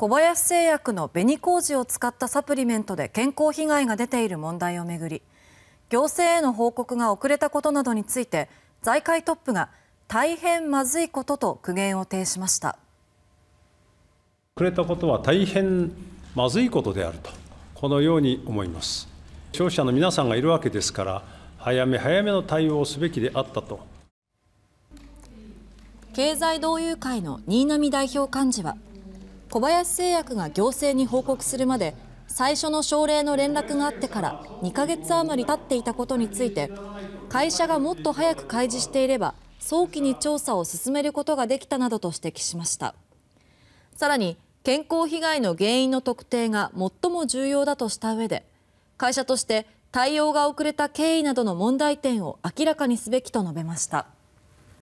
小林製薬の紅麹を使ったサプリメントで健康被害が出ている問題をめぐり行政への報告が遅れたことなどについて財界トップが大変まずいことと苦言を呈しました遅れたことは大変まずいことであるとこのように思います消費者の皆さんがいるわけですから早め早めの対応をすべきであったと経済同友会の新浪代表幹事は小林製薬が行政に報告するまで最初の症例の連絡があってから2ヶ月余り経っていたことについて会社がもっと早く開示していれば早期に調査を進めることができたなどと指摘しましたさらに健康被害の原因の特定が最も重要だとした上で会社として対応が遅れた経緯などの問題点を明らかにすべきと述べました。